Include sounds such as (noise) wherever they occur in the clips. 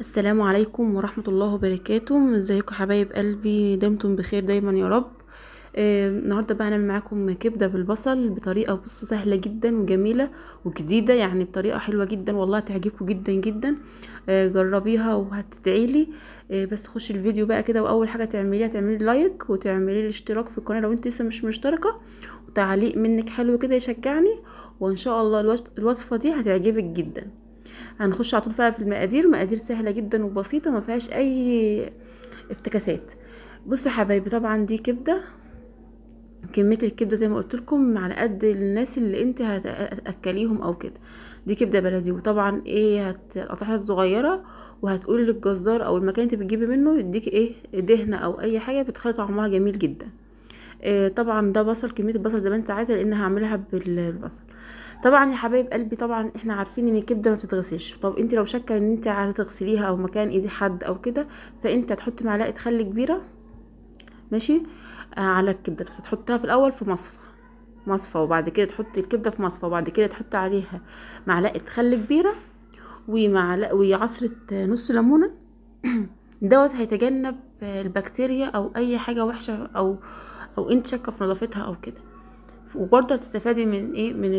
السلام عليكم ورحمة الله وبركاته ازيكم حبايب قلبي دمتم بخير دايما يا رب آه النهارده بقى هنعمل معاكم كبده بالبصل بطريقه بصوا سهله جدا وجميله وجديده يعني بطريقه حلوه جدا والله تعجبكم جدا جدا آه جربيها وهتدعيلي آه بس خش الفيديو بقى كده واول حاجه تعمليها تعملي لايك وتعملي الاشتراك في القناه لو انت لسه مش مشتركه وتعليق منك حلو كده يشجعني وان شاء الله الوصفه دي هتعجبك جدا هنخش على طول بقى في المقادير مقادير سهله جدا وبسيطه ما فيهاش اي افتكاسات بصوا يا حبايبي طبعا دي كبده كميه الكبده زي ما قلت لكم على قد الناس اللي انت هتاكليهم او كده دي كبده بلدي وطبعا ايه هتقطعها صغيره وهتقولي للجزار او المكان انت بتجيبي منه يديك ايه دهنه او اي حاجه بتخلي طعمها جميل جدا آه، طبعا ده بصل كميه البصل زي ما انت عايزه لان هعملها بالبصل طبعا يا حبايب قلبي طبعا احنا عارفين ان الكبده ما بتتغسلش طب انت لو شاكه ان انت هتغسليها او مكان ايدي حد او كده فانت هتحطي معلقه خل كبيره ماشي آه، على الكبده بس هتحطها في الاول في مصفى مصفى وبعد كده تحطي الكبده في مصفى وبعد كده تحطي عليها معلقه خل كبيره ومعلقه وعصره نص ليمونه (clears throat) دوت هيتجنب البكتيريا او اي حاجه وحشه او او انت شاكه في نظافتها او كده وبرضه هتستفادي من ايه من,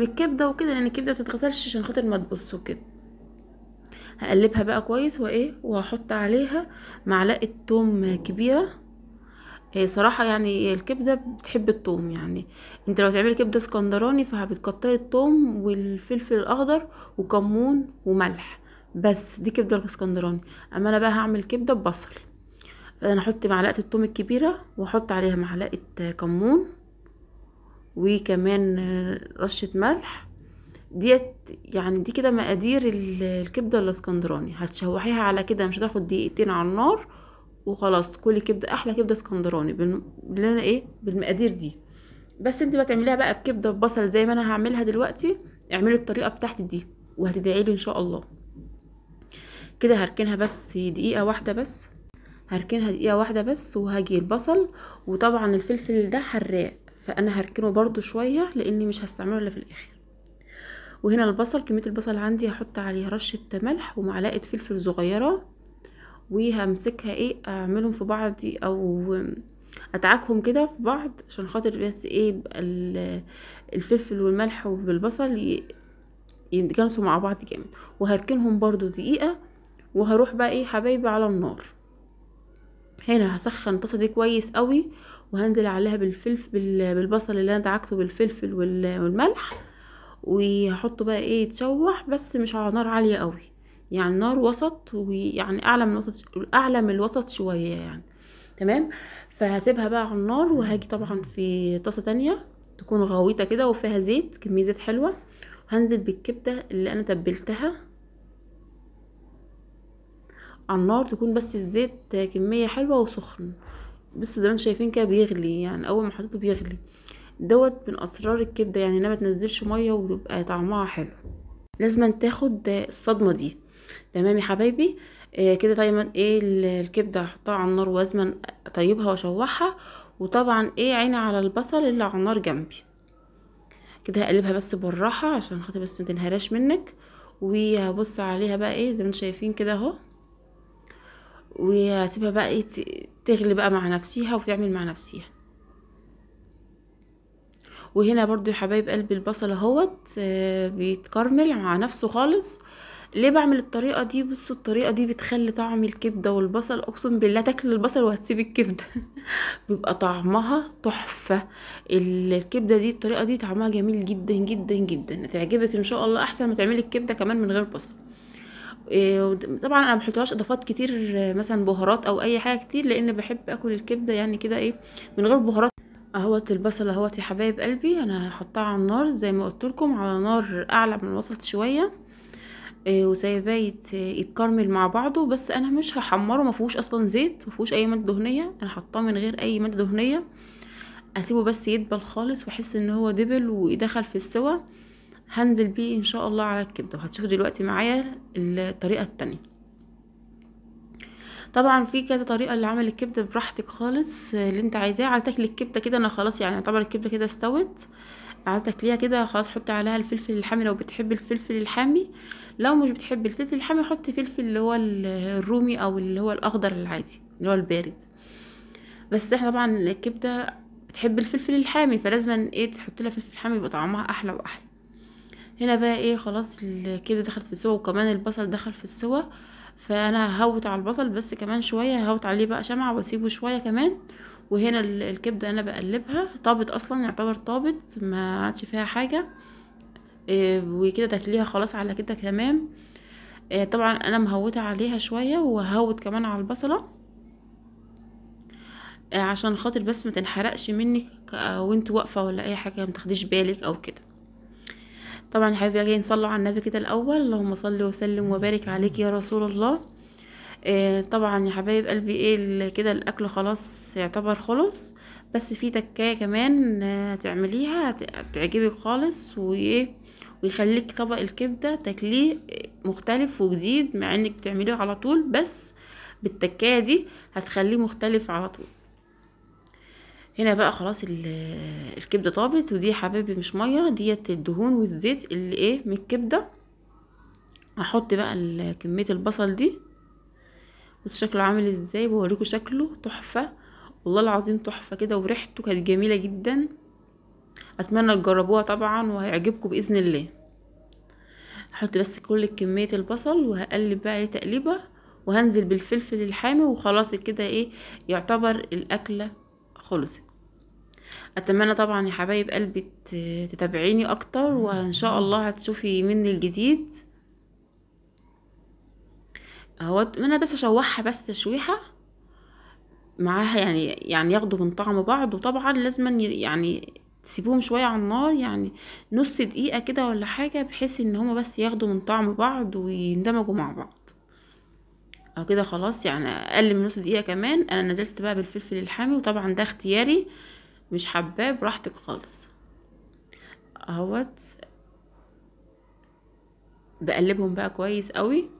الكبده وكده لان الكبده بتتغسلش عشان خاطر ما تبص وكده هقلبها بقى كويس وايه وهحط عليها معلقه توم كبيره إيه صراحه يعني الكبده بتحب التوم يعني انت لو تعمل كبده اسكندراني فبتكتري التوم والفلفل الاخضر وكمون وملح بس دي كبده الاسكندراني اما انا بقى هعمل كبده ببصل انا احط معلقه التوم الكبيره واحط عليها معلقه كمون وكمان رشه ملح ديت يعني دي كده مقادير الكبده الاسكندراني هتشوحيها على كده مش هتاخد دقيقتين على النار وخلاص كل كبده احلى كبده اسكندراني اللي انا ايه بالمقادير دي بس انت بقى تعمليها بقى بكبده ببصل زي ما انا هعملها دلوقتي اعملي الطريقه بتاعتي دي وهتدعي لي ان شاء الله كده هركنها بس دقيقه واحده بس هركنها دقيقة واحدة بس وهاجي البصل وطبعا الفلفل ده حراق فانا هركنه برضو شوية لاني مش هستعمله الا في الاخر وهنا البصل كمية البصل عندي هحط عليها رشة ملح ومعلقة فلفل صغيرة وهمسكها ايه اعملهم في بعض او اتعكهم كده في بعض عشان خاطر بس ايه الفلفل والملح والبصل يتجانسوا مع بعض جامد وهركنهم برضو دقيقة وهروح بقى ايه حبايبي على النار هنا هسخن الطاسه دي كويس قوي وهنزل عليها بالفلفل بالبصل اللي انا دعكته بالفلفل والملح وهحطه بقى ايه يتشوح بس مش على نار عاليه قوي يعني نار وسط ويعني اعلى من وسط اعلى من الوسط شويه يعني تمام فهسيبها بقى على النار وهاجي طبعا في طاسه تانية تكون غويطه كده وفيها زيت كميه زيت حلوه هنزل بالكبده اللي انا تبلتها على النار تكون بس الزيت كمية حلوة وسخن بس زي ما انتم شايفين كده بيغلي يعني اول ما حطيته بيغلي دوت من اسرار الكبده يعني انها متنزلش ميه وتبقى طعمها حلو لازم تاخد الصدمه دي تمام يا حبايبي آه كده دايما ايه الكبده هحطها على النار ولازم اطيبها واشوحها وطبعا ايه عيني على البصل اللي على النار جنبي كده هقلبها بس بالراحه عشان خاطر بس متنهراش منك وهبص عليها بقى ايه زي ما انتم شايفين كده اهو وهسيبها بقى إيه، تغلي بقى مع نفسيها وتعمل مع نفسيها وهنا برضو يا حبايب قلب البصل اهوت آه، بيتكرمل مع نفسه خالص ليه بعمل الطريقه دي بصوا الطريقه دي بتخلي طعم الكبده والبصل اقسم بالله تاكل البصل وهتسيب الكبده (laughs) بيبقى طعمها تحفه الكبده دي الطريقه دي طعمها جميل جدا جدا جدا هتعجبك ان شاء الله احسن ما تعملي الكبده كمان من غير بصل إيه، طبعا انا بحطلهاش اضافات كتير مثلا بهارات او اي حاجه كتير لان بحب اكل الكبده يعني كده ايه من غير بهارات اهوت البصل اهوت يا حبايب قلبي انا هحطها على النار زي ما قلت لكم على نار اعلى من الوسط شويه وسايباه يتكرمل مع بعضه بس انا مش هحمره ما فيهوش اصلا زيت ما فيهوش اي ماده دهنيه انا حطاه من غير اي ماده دهنيه اسيبه بس يدبل خالص واحس ان هو دبل ودخل في السوا هنزل بيه ان شاء الله على الكبده وهتشوفوا دلوقتي معايا الطريقه التانية طبعا في كذا طريقه لعمل الكبده براحتك خالص اللي انت عايزاه على تاكل الكبده كده انا خلاص يعني طبعا الكبده كده استوت على تاكليها كده خلاص حطي عليها الفلفل الحامي لو بتحب الفلفل الحامي لو مش بتحب الفلفل الحامي حطي فلفل اللي هو الرومي او اللي هو الاخضر العادي اللي هو البارد بس احنا طبعا الكبده بتحب الفلفل الحامي فلازم ايه تحطي لها فلفل حامي يبقى طعمها احلى واحلى هنا بقى ايه خلاص الكبده دخلت في السوا وكمان البصل دخل في السوا فانا هوت على البصل بس كمان شويه هوت عليه بقى شمعه واسيبه شويه كمان وهنا الكبده انا بقلبها طابت اصلا يعتبر طابت ما عادش فيها حاجه إيه، وكده تاكليها خلاص على كده تمام إيه، طبعا انا مهوته عليها شويه وهوت كمان على البصله إيه، عشان خاطر بس ما تنحرقش منك وانت واقفه ولا اي حاجه ما تاخديش بالك او كده طبعا يا حبايبي نصلي على النبي كده الاول اللهم صل وسلم وبارك عليك يا رسول الله آه طبعا يا حبايب قلبي ايه كده الاكل خلاص يعتبر خلص بس في تكايه كمان آه، تعمليها تعجبك خالص وايه ويخليك طبق الكبده تاكليه مختلف وجديد مع انك بتعمليه على طول بس بالتكايه دي هتخليه مختلف على طول هنا بقى خلاص الكبده طابت ودي حبايبي مش ميه ديت الدهون والزيت اللي ايه من الكبده هحط بقى كميه البصل دي بص شكله عامل ازاي بوريكوا شكله تحفه والله العظيم تحفه كده وريحته كانت جميله جدا اتمنى تجربوها طبعا وهيعجبكم باذن الله هحط بس كل كميه البصل وهقلب بقى إيه تقليبه وهنزل بالفلفل الحامي وخلاص كده ايه يعتبر الاكله خلصت اتمنى طبعا يا حبايب قلبي تتابعيني اكتر وان شاء الله هتشوفي مني الجديد اهو انا بس اشوحها بس تشويحه معاها يعني يعني ياخدوا من طعم بعض وطبعا لازم يعني تسيبوهم شويه على النار يعني نص دقيقه كده ولا حاجه بحيث ان هما بس ياخدوا من طعم بعض ويندمجوا مع بعض اهو كده خلاص يعني اقل من نص دقيقه كمان انا نزلت بقى بالفلفل الحامي وطبعا ده اختياري مش حباه براحتك خالص اهوت بقلبهم بقى كويس قوي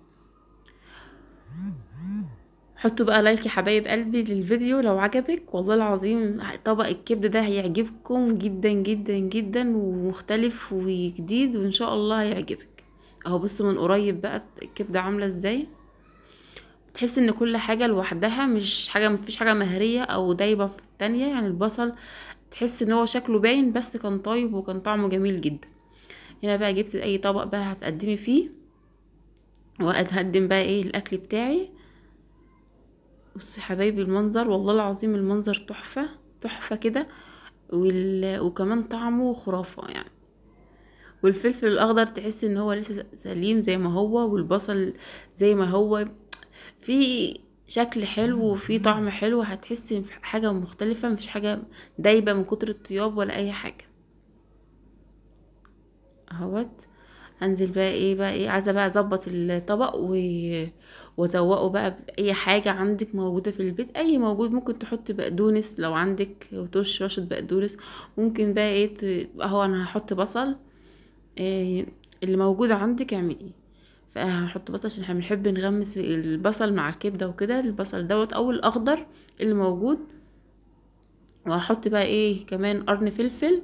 حطوا بقى لايك يا حبايب قلبي للفيديو لو عجبك والله العظيم طبق الكبد ده هيعجبكم جدا جدا جدا ومختلف وجديد وان شاء الله هيعجبك اهو بصوا من قريب بقى الكبده عامله ازاي تحس ان كل حاجة لوحدها مش حاجة مفيش حاجة مهرية او دايبة في التانية يعني البصل تحس ان هو شكله باين بس كان طيب وكان طعمه جميل جدا هنا بقى جبت اي طبق بقى هتقدمي فيه وهتقدم بقى ايه الاكل بتاعي بصي حبايبي المنظر والله العظيم المنظر تحفة تحفة كده وال... وكمان طعمه خرافة يعني والفلفل الاخضر تحس ان هو لسه سليم زي ما هو والبصل زي ما هو في شكل حلو وفي طعم حلو هتحسي حاجة مختلفة مفيش حاجة دايبة من كتر الطياب ولا اي حاجة اهوت هنزل بقى ايه بقى ايه عايزه بقى اظبط الطبق و... وزوقه بقى باي حاجه عندك موجوده في البيت اي موجود ممكن تحطي بقدونس لو عندك وتوش رشه بقدونس ممكن بقى ايه ت... اهو انا هحط بصل إيه اللي موجود عندك اعمليه هحط بصل عشان احنا بنحب نغمس البصل مع الكبده وكده البصل دوت او الاخضر اللي موجود وهحط بقى ايه كمان قرن فلفل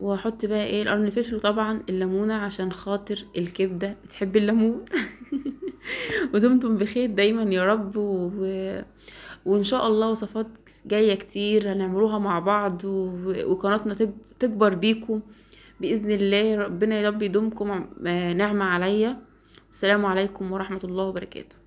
وهحط بقى ايه القرن فلفل طبعا الليمونه عشان خاطر الكبده بتحب الليمون (laughs) ودمتم بخير دايما يا رب و... وان شاء الله وصفات جايه كتير هنعملوها مع بعض وقناتنا تكبر بيكم باذن الله ربنا يا رب يدومكم آه، نعمه عليا السلام عليكم ورحمه الله وبركاته